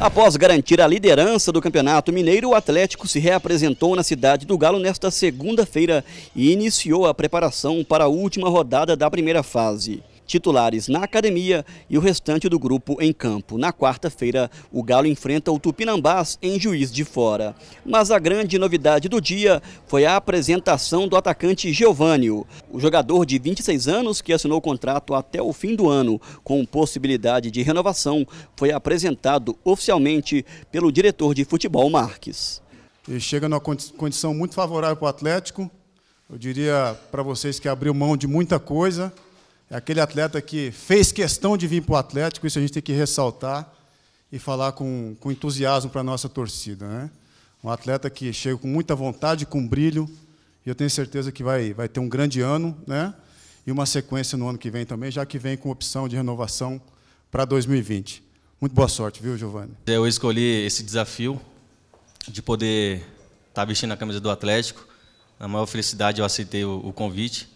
Após garantir a liderança do Campeonato Mineiro, o Atlético se reapresentou na cidade do Galo nesta segunda-feira e iniciou a preparação para a última rodada da primeira fase titulares na academia e o restante do grupo em campo. Na quarta-feira, o Galo enfrenta o Tupinambás em Juiz de Fora. Mas a grande novidade do dia foi a apresentação do atacante Geovânio. O jogador de 26 anos, que assinou o contrato até o fim do ano, com possibilidade de renovação, foi apresentado oficialmente pelo diretor de futebol Marques. chega numa condição muito favorável para o Atlético. Eu diria para vocês que abriu mão de muita coisa, é aquele atleta que fez questão de vir para o Atlético, isso a gente tem que ressaltar e falar com, com entusiasmo para a nossa torcida. Né? Um atleta que chega com muita vontade, com brilho, e eu tenho certeza que vai, vai ter um grande ano, né? e uma sequência no ano que vem também, já que vem com opção de renovação para 2020. Muito boa sorte, viu, Giovanni? Eu escolhi esse desafio de poder estar tá vestindo a camisa do Atlético. Na maior felicidade, eu aceitei o, o convite.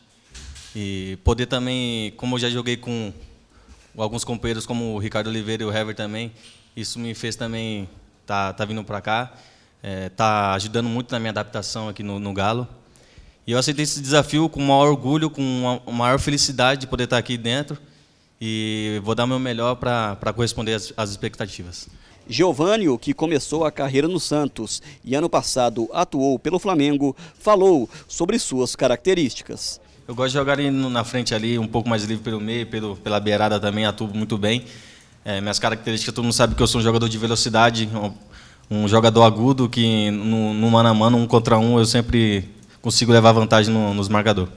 E poder também, como eu já joguei com alguns companheiros como o Ricardo Oliveira e o Hever também, isso me fez também tá, tá vindo para cá, é, tá ajudando muito na minha adaptação aqui no, no Galo. E eu aceitei esse desafio com o maior orgulho, com a maior felicidade de poder estar aqui dentro e vou dar o meu melhor para corresponder às, às expectativas. Giovânio, que começou a carreira no Santos e ano passado atuou pelo Flamengo, falou sobre suas características. Eu gosto de jogar na frente ali, um pouco mais livre pelo meio, pelo, pela beirada também, atuo muito bem. É, minhas características, todo mundo sabe que eu sou um jogador de velocidade, um, um jogador agudo que no, no mano a mano, um contra um, eu sempre consigo levar vantagem no, nos marcadores.